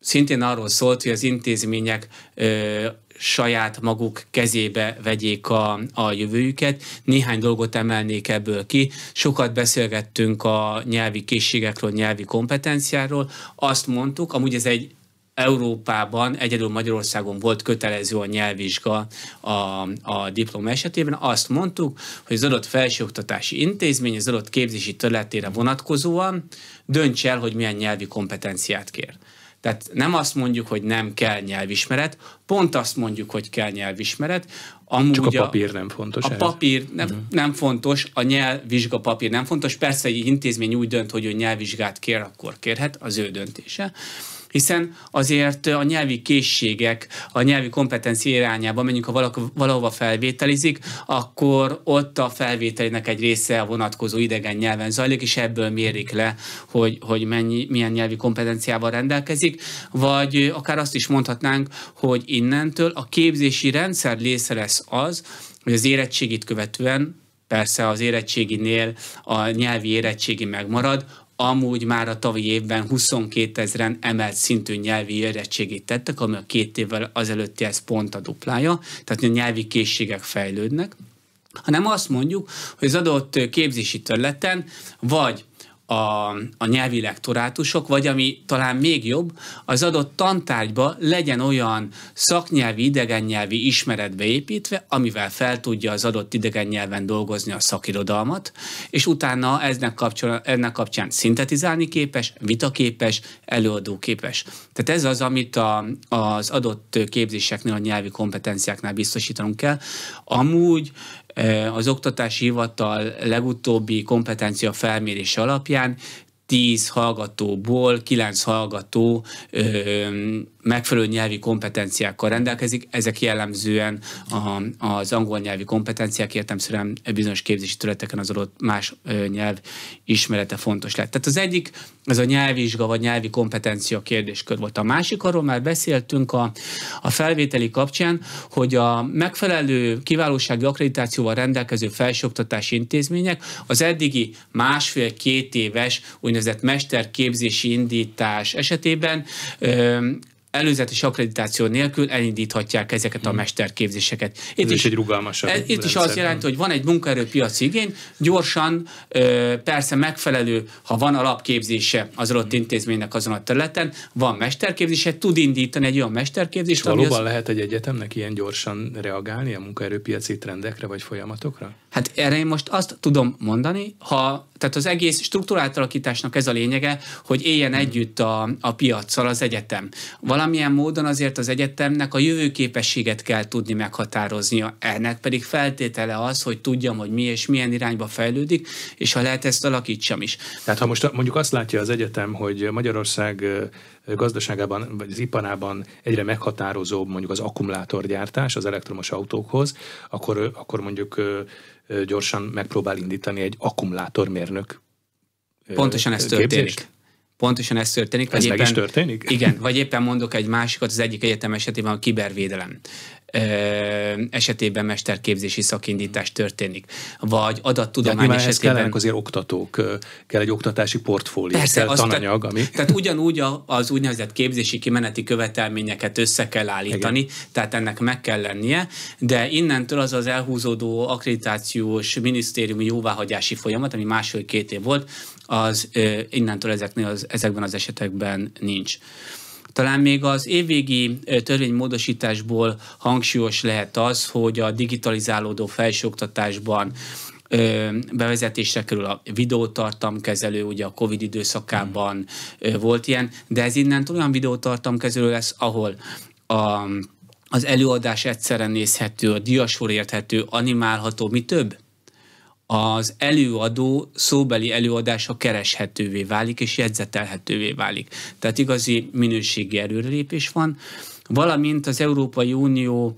szintén arról szólt, hogy az intézmények ö, saját maguk kezébe vegyék a, a jövőjüket. Néhány dolgot emelnék ebből ki. Sokat beszélgettünk a nyelvi készségekről, nyelvi kompetenciáról. Azt mondtuk, amúgy ez egy Európában, egyedül Magyarországon volt kötelező a nyelvvizsga a, a diploma esetében. Azt mondtuk, hogy az adott felsőoktatási intézmény az adott képzési területére vonatkozóan dönts el, hogy milyen nyelvi kompetenciát kér. Tehát nem azt mondjuk, hogy nem kell nyelvismeret, pont azt mondjuk, hogy kell nyelvismeret. Amúgy Csak a papír a, nem fontos. A ez? papír nem, uh-huh. nem fontos, a nyelvvizsga papír nem fontos. Persze egy intézmény úgy dönt, hogy ő nyelvvizsgát kér, akkor kérhet, az ő döntése. Uh, hiszen azért a nyelvi készségek, a nyelvi kompetencia irányába, menjünk, ha valahova felvételizik, akkor ott a felvételének egy része a vonatkozó idegen nyelven zajlik, és ebből mérik le, hogy, hogy mennyi, milyen nyelvi kompetenciával rendelkezik, vagy akár azt is mondhatnánk, hogy innentől a képzési rendszer része lesz az, hogy az érettségit követően persze az érettséginél a nyelvi érettségi megmarad, amúgy már a tavalyi évben 22 ezeren emelt szintű nyelvi érettségét tettek, ami a két évvel ez pont a duplája, tehát a nyelvi készségek fejlődnek, hanem azt mondjuk, hogy az adott képzési területen vagy a, a nyelvi lektorátusok, vagy ami talán még jobb, az adott tantárgyba legyen olyan szaknyelvi, idegennyelvi ismeretbe építve, amivel fel tudja az adott nyelven dolgozni a szakirodalmat, és utána eznek kapcsán, ennek kapcsán szintetizálni képes, vitaképes, képes. Tehát ez az, amit a, az adott képzéseknél, a nyelvi kompetenciáknál biztosítanunk kell. Amúgy az oktatási hivatal legutóbbi kompetencia felmérés alapján tíz hallgatóból kilenc hallgató ö, megfelelő nyelvi kompetenciákkal rendelkezik. Ezek jellemzően a, az angol nyelvi kompetenciák értemszerűen bizonyos képzési töreteken az adott más ö, nyelv ismerete fontos lett. Tehát az egyik, ez a nyelvvizsga vagy nyelvi kompetencia kérdéskör volt. A másik, arról már beszéltünk a, a felvételi kapcsán, hogy a megfelelő kiválósági akkreditációval rendelkező felsőoktatási intézmények az eddigi másfél-két éves úgy úgynevezett mesterképzési indítás esetében előzetes akkreditáció nélkül elindíthatják ezeket a hmm. mesterképzéseket. Itt Ez is egy rugalmasabb. Ez, rendszer. is azt jelenti, hogy van egy munkaerőpiaci igény, gyorsan, persze megfelelő, ha van alapképzése az adott hmm. intézménynek azon a területen, van mesterképzése, tud indítani egy olyan mesterképzést. És valóban az... lehet egy egyetemnek ilyen gyorsan reagálni a munkaerőpiaci trendekre vagy folyamatokra? Hát erre én most azt tudom mondani, ha tehát az egész struktúrátalakításnak ez a lényege, hogy éljen hmm. együtt a, a piaccal az egyetem. Valamilyen módon azért az egyetemnek a jövőképességet kell tudni meghatároznia, ennek pedig feltétele az, hogy tudjam, hogy mi és milyen irányba fejlődik, és ha lehet, ezt alakítsam is. Tehát ha most mondjuk azt látja az egyetem, hogy Magyarország gazdaságában, vagy az iparában egyre meghatározóbb mondjuk az akkumulátorgyártás az elektromos autókhoz, akkor, akkor mondjuk gyorsan megpróbál indítani egy akkumulátormérnök Pontosan ez képzést. történik. Pontosan ez történik. Vagy ez éppen, is történik? Igen, vagy éppen mondok egy másikat, az egyik egyetem esetében a kibervédelem esetében mesterképzési szakindítás történik, vagy adattudomány hát esetében... Ehhez azért oktatók, kell egy oktatási portfólió, Persze, kell tananyag, tehát, ami... Tehát ugyanúgy az úgynevezett képzési kimeneti követelményeket össze kell állítani, Igen. tehát ennek meg kell lennie, de innentől az az elhúzódó akkreditációs minisztériumi jóváhagyási folyamat, ami másfél-két év volt, az innentől ezeknél az, ezekben az esetekben nincs. Talán még az évvégi törvénymódosításból hangsúlyos lehet az, hogy a digitalizálódó felsőoktatásban bevezetésre kerül a videótartamkezelő, ugye a Covid időszakában volt ilyen, de ez innen olyan videótartamkezelő lesz, ahol a, az előadás egyszerre nézhető, a diasor érthető, animálható, mi több? az előadó szóbeli előadása kereshetővé válik és jegyzetelhetővé válik. Tehát igazi minőségi erőrelépés van valamint az Európai Unió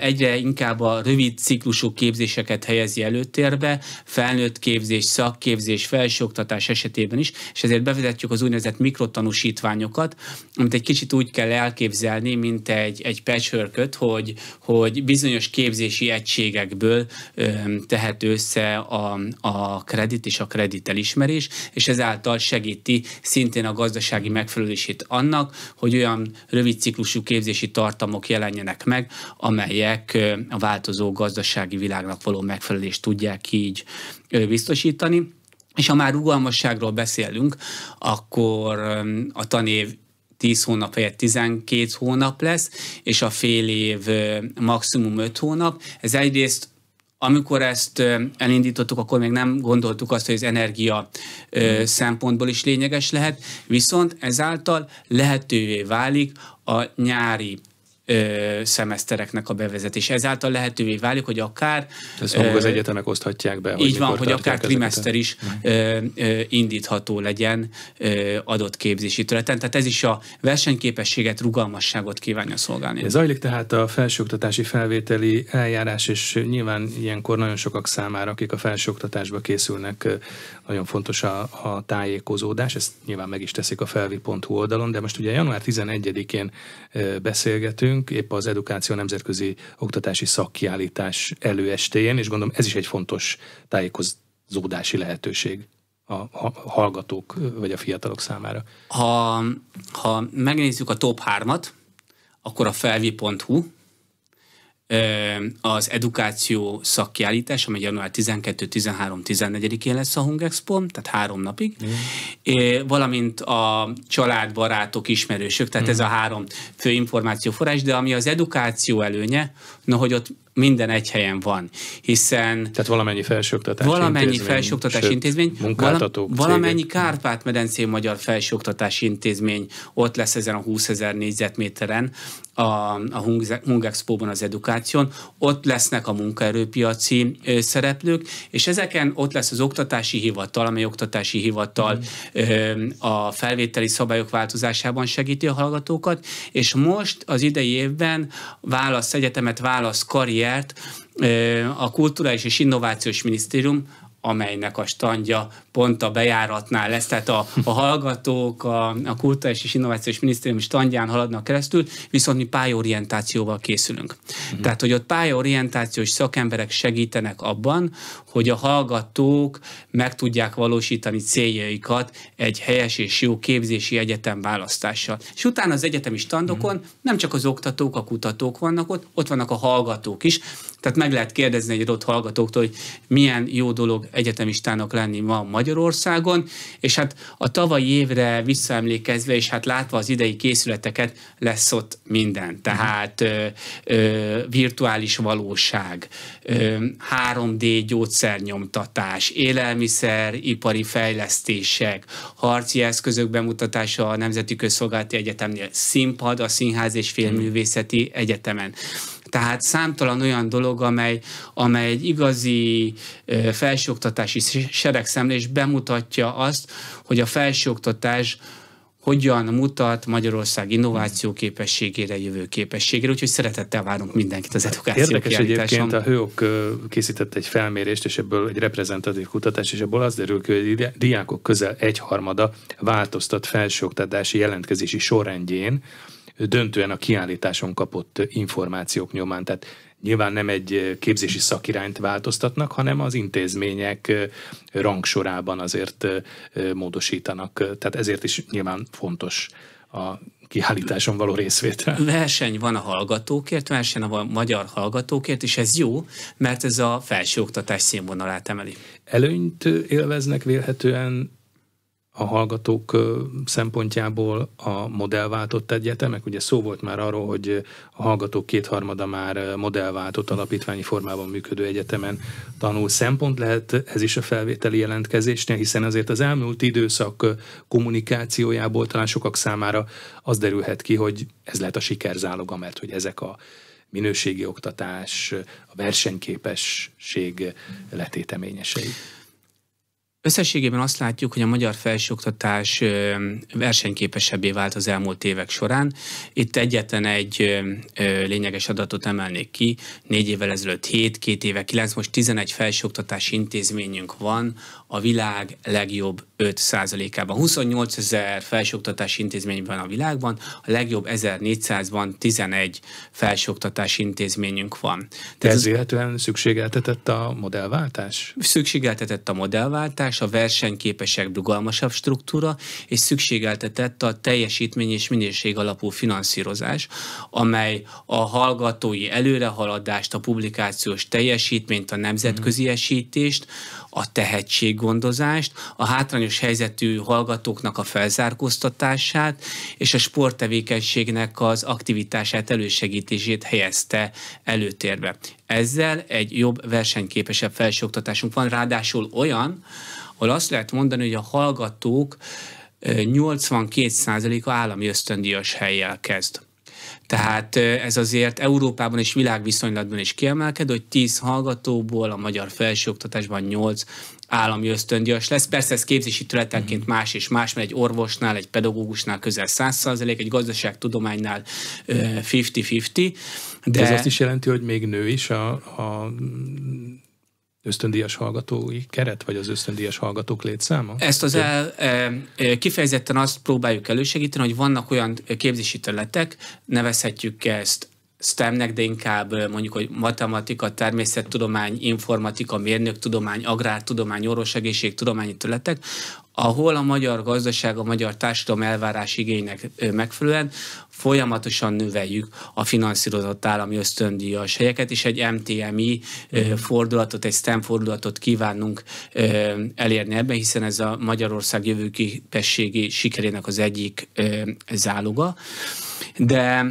egyre inkább a rövid ciklusú képzéseket helyezi előtérbe, felnőtt képzés, szakképzés, felsőoktatás esetében is, és ezért bevezetjük az úgynevezett mikrotanúsítványokat, amit egy kicsit úgy kell elképzelni, mint egy, egy patchworköt, hogy, hogy bizonyos képzési egységekből tehető össze a, a kredit és a kredit elismerés, és ezáltal segíti szintén a gazdasági megfelelését annak, hogy olyan rövid ciklusú képzési tartamok jelenjenek meg, amelyek a változó gazdasági világnak való megfelelést tudják így biztosítani. És ha már rugalmasságról beszélünk, akkor a tanév 10 hónap helyett 12 hónap lesz, és a fél év maximum 5 hónap. Ez egyrészt amikor ezt elindítottuk, akkor még nem gondoltuk azt, hogy az energia hmm. szempontból is lényeges lehet, viszont ezáltal lehetővé válik a nyári ö, szemesztereknek a bevezetés. Ezáltal lehetővé válik, hogy akár... Ezt maguk az egyetemek oszthatják be. Így van, hogy akár trimester is mhm. ö, ö, indítható legyen ö, adott képzési területen. Tehát ez is a versenyképességet, rugalmasságot kívánja szolgálni. Ez Zajlik tehát a felsőoktatási felvételi eljárás, és nyilván ilyenkor nagyon sokak számára, akik a felsőoktatásba készülnek, nagyon fontos a, a tájékozódás, ezt nyilván meg is teszik a felvi.hu oldalon, de most ugye január 11-én beszélgetünk, épp az Edukáció Nemzetközi Oktatási Szakkiállítás előestéjén, és gondolom ez is egy fontos tájékozódási lehetőség a hallgatók vagy a fiatalok számára? Ha, ha megnézzük a top 3-at, akkor a felvi.hu az edukáció szakkiállítás, amely január 12, 13, 14-én lesz a Hungexpo, tehát három napig, mm. valamint a család, barátok, ismerősök, tehát mm. ez a három fő információforrás, de ami az edukáció előnye, na, hogy ott minden egy helyen van, hiszen... Tehát valamennyi felsőoktatási Valamennyi intézmény, felsőoktatás sőt, intézmény, valamennyi Kárpát-medencé Magyar Felsőoktatási Intézmény ott lesz ezen a 20 ezer négyzetméteren, a, a Hungexpo-ban az edukáción, ott lesznek a munkaerőpiaci ö, szereplők, és ezeken ott lesz az oktatási hivatal, amely oktatási hivatal mm. ö, a felvételi szabályok változásában segíti a hallgatókat, és most az idei évben válasz egyetemet, válasz karrier, mindjárt, a Kulturális és Innovációs Minisztérium amelynek a standja pont a bejáratnál lesz. Tehát a, a hallgatók a, a Kultúrás és Innovációs Minisztérium standján haladnak keresztül, viszont mi pályorientációval készülünk. Uh-huh. Tehát, hogy ott pályorientációs szakemberek segítenek abban, hogy a hallgatók meg tudják valósítani céljaikat egy helyes és jó képzési egyetem választással. És utána az egyetemi standokon mhm. nem csak az oktatók, a kutatók vannak ott, ott vannak a hallgatók is, tehát meg lehet kérdezni egy adott hallgatóktól, hogy milyen jó dolog egyetemistának lenni ma Magyarországon, és hát a tavalyi évre visszaemlékezve, és hát látva az idei készületeket, lesz ott minden. Mhm. Tehát ö, ö, virtuális valóság, ö, 3D gyógyszer, gyógyszernyomtatás, élelmiszer, ipari fejlesztések, harci eszközök bemutatása a Nemzeti Közszolgálati Egyetemnél, színpad a Színház és Filmművészeti Egyetemen. Tehát számtalan olyan dolog, amely, amely egy igazi felsőoktatási seregszemlés bemutatja azt, hogy a felsőoktatás hogyan mutat Magyarország innováció képességére, jövő képességére, úgyhogy szeretettel várunk mindenkit az edukáció Érdekes egyébként, a Hőok készített egy felmérést, és ebből egy reprezentatív kutatás, és ebből az derül ki, hogy a diákok közel egyharmada változtat felsőoktatási jelentkezési sorrendjén, döntően a kiállításon kapott információk nyomán. Tehát nyilván nem egy képzési szakirányt változtatnak, hanem az intézmények rangsorában azért módosítanak. Tehát ezért is nyilván fontos a kiállításon való részvétel. Verseny van a hallgatókért, verseny a magyar hallgatókért, és ez jó, mert ez a felsőoktatás színvonalát emeli. Előnyt élveznek vélhetően a hallgatók szempontjából a modellváltott egyetemek? Ugye szó volt már arról, hogy a hallgatók kétharmada már modellváltott alapítványi formában működő egyetemen tanul. Szempont lehet ez is a felvételi jelentkezésnél, hiszen azért az elmúlt időszak kommunikációjából talán sokak számára az derülhet ki, hogy ez lehet a sikerzáloga, mert hogy ezek a minőségi oktatás, a versenyképesség letéteményesei. Összességében azt látjuk, hogy a magyar felsőoktatás versenyképesebbé vált az elmúlt évek során. Itt egyetlen egy lényeges adatot emelnék ki. Négy évvel ezelőtt 7, két éve 9, most 11 felsőoktatási intézményünk van a világ legjobb 5%-ában. 28 ezer felsőoktatási intézmény van a világban, a legjobb 1400-ban 11 felsőoktatási intézményünk van. Tehát ez véletlenül szükségeltetett a modellváltás? Szükségeltetett a modellváltás, a versenyképesek rugalmasabb struktúra, és szükségeltetett a teljesítmény és minőség alapú finanszírozás, amely a hallgatói előrehaladást, a publikációs teljesítményt, a nemzetközi mhm. esítést, a tehetséggondozást, a hátrányos helyzetű hallgatóknak a felzárkóztatását és a sporttevékenységnek az aktivitását elősegítését helyezte előtérbe. Ezzel egy jobb, versenyképesebb felsőoktatásunk van, ráadásul olyan, ahol azt lehet mondani, hogy a hallgatók 82%-a állami ösztöndíjas helyjel kezd. Tehát ez azért Európában és világviszonylatban is kiemelkedő, hogy 10 hallgatóból a magyar felsőoktatásban 8 állami ösztöndíjas lesz. Persze ez képzési területenként mhm. más és más, mert egy orvosnál, egy pedagógusnál közel 100 egy gazdaságtudománynál 50-50. De... Ez azt is jelenti, hogy még nő is a, a ösztöndíjas hallgatói keret, vagy az ösztöndíjas hallgatók létszáma? Ezt az el, e, e, kifejezetten azt próbáljuk elősegíteni, hogy vannak olyan képzési területek, nevezhetjük ezt STEM-nek, de inkább e, mondjuk, hogy matematika, természettudomány, informatika, mérnöktudomány, agrártudomány, tudományi területek, ahol a magyar gazdaság, a magyar társadalom elvárás igénynek megfelelően folyamatosan növeljük a finanszírozott állami ösztöndíjas helyeket, és egy MTMI fordulatot, egy STEM fordulatot kívánunk elérni ebben, hiszen ez a Magyarország jövőképességi sikerének az egyik záloga. De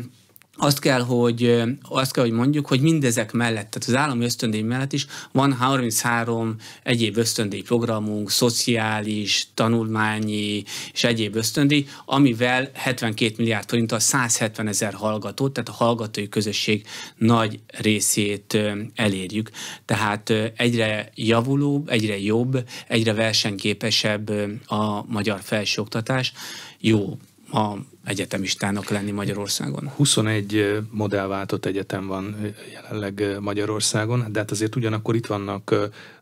azt kell, hogy, azt kell, hogy mondjuk, hogy mindezek mellett, tehát az állami ösztöndíj mellett is van 33 egyéb ösztöndíj programunk, szociális, tanulmányi és egyéb ösztöndíj, amivel 72 milliárd forinttal 170 ezer hallgatót, tehát a hallgatói közösség nagy részét elérjük. Tehát egyre javulóbb, egyre jobb, egyre versenyképesebb a magyar felsőoktatás. Jó, ma egyetemistának lenni Magyarországon? 21 eh, modellváltott egyetem van eh, jelenleg eh, Magyarországon, de hát azért ugyanakkor itt vannak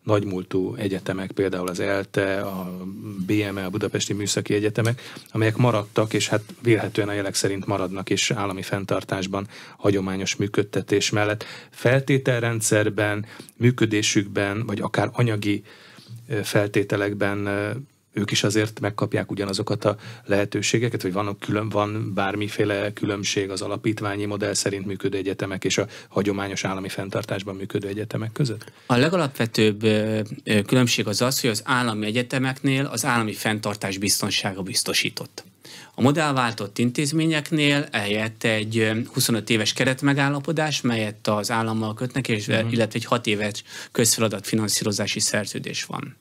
nagymúltú egyetemek, például az ELTE, a BME, a Budapesti Műszaki Egyetemek, amelyek maradtak, és hát vélhetően a jelek szerint maradnak, és állami fenntartásban, hagyományos működtetés mellett. Feltételrendszerben, működésükben, vagy akár anyagi feltételekben ők is azért megkapják ugyanazokat a lehetőségeket, vagy van, külön, van bármiféle különbség az alapítványi modell szerint működő egyetemek és a hagyományos állami fenntartásban működő egyetemek között? A legalapvetőbb különbség az az, hogy az állami egyetemeknél az állami fenntartás biztonsága biztosított. A modellváltott intézményeknél eljött egy 25 éves keretmegállapodás, melyet az állammal kötnek, és, uh-huh. illetve egy 6 éves közfeladatfinanszírozási szerződés van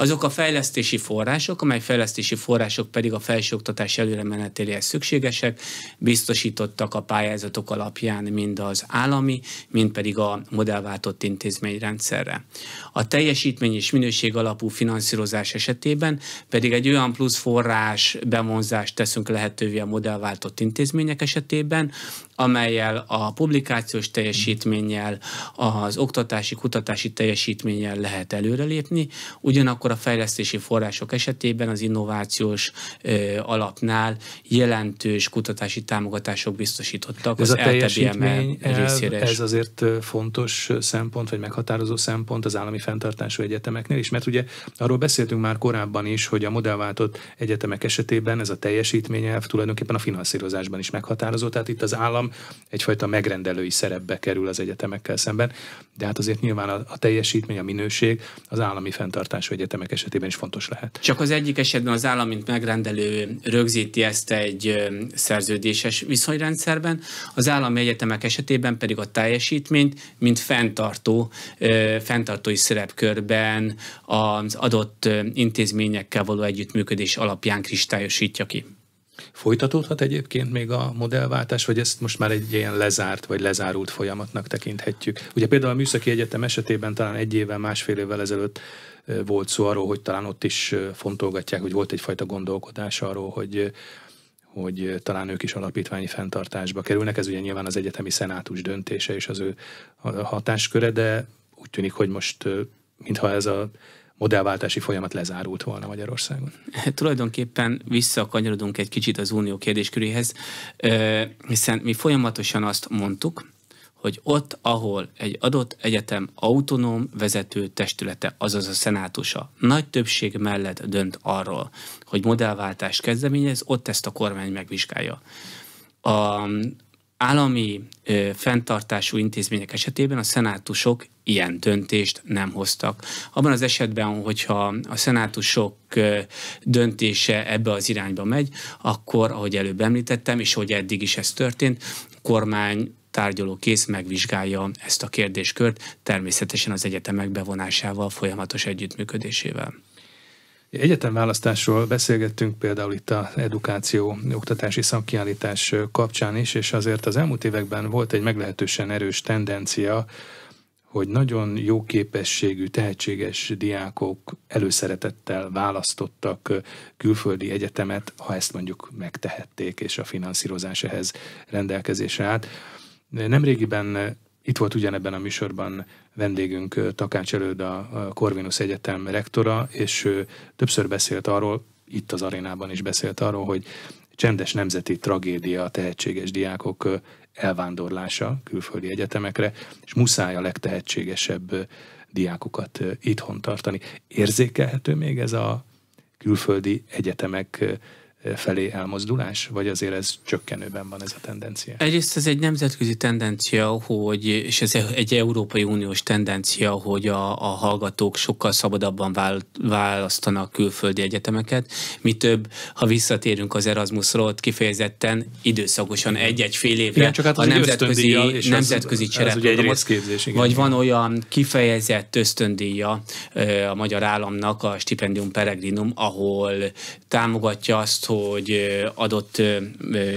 azok a fejlesztési források, amely fejlesztési források pedig a felsőoktatás előre menetéléhez szükségesek, biztosítottak a pályázatok alapján mind az állami, mind pedig a modellváltott intézményrendszerre. A teljesítmény és minőség alapú finanszírozás esetében pedig egy olyan plusz forrás bevonzást teszünk lehetővé a modellváltott intézmények esetében, amelyel a publikációs teljesítménnyel, az oktatási, kutatási teljesítménnyel lehet előrelépni, ugyanakkor akkor a fejlesztési források esetében az innovációs ö, alapnál jelentős kutatási támogatások biztosítottak ez az a teljesítmény részére. Ez azért fontos szempont, vagy meghatározó szempont az állami fenntartású egyetemeknél is, mert ugye arról beszéltünk már korábban is, hogy a modellváltott egyetemek esetében ez a teljesítményelv tulajdonképpen a finanszírozásban is meghatározó, tehát itt az állam egyfajta megrendelői szerepbe kerül az egyetemekkel szemben, de hát azért nyilván a, a teljesítmény, a minőség az állami fenntartású egyetemek egyetemek esetében is fontos lehet. Csak az egyik esetben az állam, mint megrendelő rögzíti ezt egy szerződéses viszonyrendszerben, az állami egyetemek esetében pedig a teljesítményt, mint fenntartó, fenntartói szerepkörben az adott intézményekkel való együttműködés alapján kristályosítja ki. Folytatódhat egyébként még a modellváltás, vagy ezt most már egy ilyen lezárt vagy lezárult folyamatnak tekinthetjük? Ugye például a Műszaki Egyetem esetében talán egy évvel, másfél évvel ezelőtt volt szó arról, hogy talán ott is fontolgatják, hogy volt egyfajta gondolkodás arról, hogy hogy talán ők is alapítványi fenntartásba kerülnek. Ez ugye nyilván az egyetemi szenátus döntése és az ő hatásköre, de úgy tűnik, hogy most mintha ez a modellváltási folyamat lezárult volna Magyarországon. Tulajdonképpen visszakanyarodunk egy kicsit az unió kérdésköréhez, hiszen mi folyamatosan azt mondtuk, hogy ott, ahol egy adott egyetem autonóm vezető testülete, azaz a szenátusa, nagy többség mellett dönt arról, hogy modellváltást kezdeményez, ott ezt a kormány megvizsgálja. A mm, állami ö, fenntartású intézmények esetében a szenátusok ilyen döntést nem hoztak. Abban az esetben, hogyha a szenátusok döntése ebbe az irányba megy, akkor, ahogy előbb említettem, és hogy eddig is ez történt, kormány tárgyaló kész megvizsgálja ezt a kérdéskört, természetesen az egyetemek bevonásával, folyamatos együttműködésével. Egyetemválasztásról beszélgettünk például itt a edukáció, oktatási szakkiállítás kapcsán is, és azért az elmúlt években volt egy meglehetősen erős tendencia, hogy nagyon jó képességű, tehetséges diákok előszeretettel választottak külföldi egyetemet, ha ezt mondjuk megtehették, és a finanszírozás ehhez rendelkezésre állt. Nemrégiben eh, itt volt ugyanebben a műsorban vendégünk eh, Takács Előd, a Corvinus Egyetem rektora, és ő eh, többször beszélt arról, itt az arénában is beszélt arról, hogy csendes nemzeti tragédia a tehetséges diákok elvándorlása külföldi egyetemekre, és muszáj a legtehetségesebb diákokat itthon tartani. Érzékelhető még ez a külföldi egyetemek felé elmozdulás, vagy azért ez csökkenőben van ez a tendencia? Egyrészt ez egy nemzetközi tendencia, hogy, és ez egy Európai Uniós tendencia, hogy a, a hallgatók sokkal szabadabban vál, választanak külföldi egyetemeket. Mi több, ha visszatérünk az Erasmusról, ott kifejezetten időszakosan egy-egy fél évre igen, csak hát az a nemzetközi, nemzetközi az, Vagy van olyan kifejezett ösztöndíja a magyar államnak, a stipendium peregrinum, ahol támogatja azt, hogy adott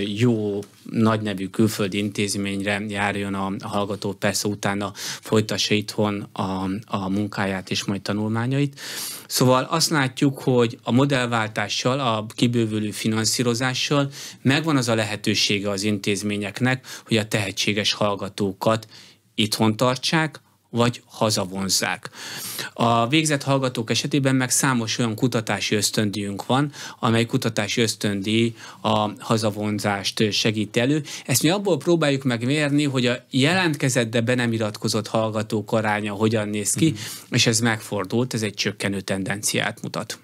jó nagynevű külföldi intézményre járjon a hallgató, persze utána folytassa itthon a, a munkáját és majd tanulmányait. Szóval azt látjuk, hogy a modellváltással, a kibővülő finanszírozással megvan az a lehetősége az intézményeknek, hogy a tehetséges hallgatókat itthon tartsák, vagy hazavonzzák. A végzett hallgatók esetében meg számos olyan kutatási ösztöndíjunk van, amely kutatási ösztöndíj a hazavonzást segít elő. Ezt mi abból próbáljuk megmérni, hogy a jelentkezett, de be nem iratkozott hallgatók aránya hogyan néz ki, mm. és ez megfordult, ez egy csökkenő tendenciát mutat.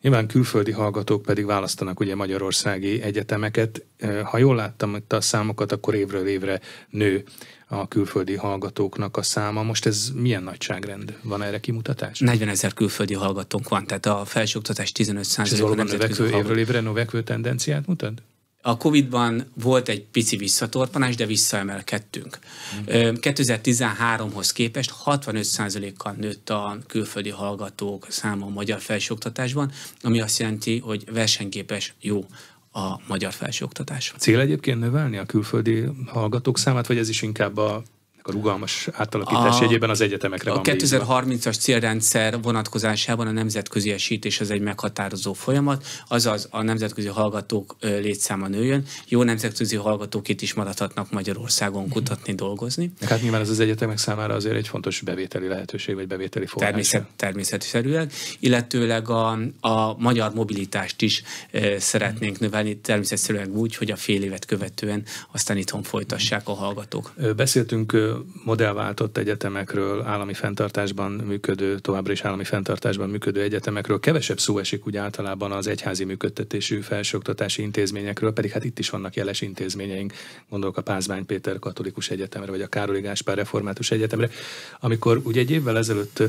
Nyilván külföldi hallgatók pedig választanak ugye magyarországi egyetemeket. Ha jól láttam itt a számokat, akkor évről évre nő a külföldi hallgatóknak a száma. Most ez milyen nagyságrend? Van erre kimutatás? 40 ezer külföldi hallgatónk van, tehát a felsőoktatás 15 valóban növekvő, évről évre növekvő tendenciát mutat? A Covid-ban volt egy pici visszatorpanás, de visszaemelkedtünk. 2013-hoz mhm. képest 65%-kal nőtt a külföldi hallgatók száma a magyar felsőoktatásban, ami azt jelenti, hogy versenyképes jó a magyar felsőoktatás. Cél egyébként növelni a külföldi hallgatók számát, vagy ez is inkább a a rugalmas átalakítás a, jegyében az egyetemekre a van A 2030-as célrendszer vonatkozásában a nemzetközi esítés az egy meghatározó folyamat, azaz a nemzetközi hallgatók létszáma nőjön, jó nemzetközi hallgatók itt is maradhatnak Magyarországon kutatni, dolgozni. Hát nyilván ez az egyetemek számára azért egy fontos bevételi lehetőség, vagy bevételi forrás. Természet, természetszerűleg, illetőleg a, a magyar mobilitást is e, szeretnénk növelni, természetszerűleg úgy, hogy a fél évet követően aztán itthon folytassák a hallgatók. Beszéltünk modellváltott egyetemekről, állami fenntartásban működő, továbbra is állami fenntartásban működő egyetemekről kevesebb szó esik úgy általában az egyházi működtetésű felsőoktatási intézményekről, pedig hát itt is vannak jeles intézményeink, gondolok a Pázmány Péter Katolikus Egyetemre, vagy a Károli Gáspár Református Egyetemre. Amikor ugye egy évvel ezelőtt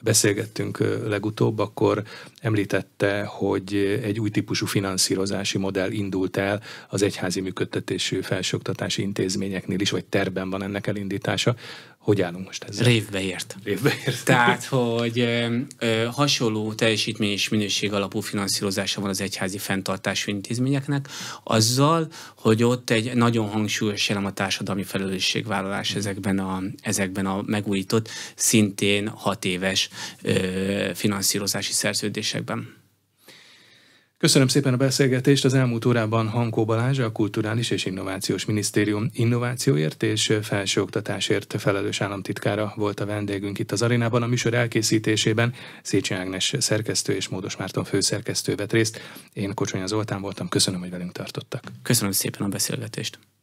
beszélgettünk legutóbb, akkor említette, hogy egy új típusú finanszírozási modell indult el az egyházi működtetésű felsőoktatási intézményeknél is, vagy terben van ennek elindítása hatása. Hogy állunk most ezzel? Révbeért. Révbeért. Tehát, hogy ö, ö, hasonló teljesítmény és minőség alapú finanszírozása van az egyházi fenntartású intézményeknek, azzal, hogy ott egy nagyon hangsúlyos elem a társadalmi felelősségvállalás ezekben a, ezekben a megújított, szintén hat éves ö, finanszírozási szerződésekben. Köszönöm szépen a beszélgetést. Az elmúlt órában Hankó Balázs, a Kulturális és Innovációs Minisztérium innovációért és felsőoktatásért felelős államtitkára volt a vendégünk itt az arénában. A műsor elkészítésében Széchenyi Ágnes szerkesztő és Módos Márton főszerkesztő vett részt. Én Kocsonya Zoltán voltam. Köszönöm, hogy velünk tartottak. Köszönöm szépen a beszélgetést.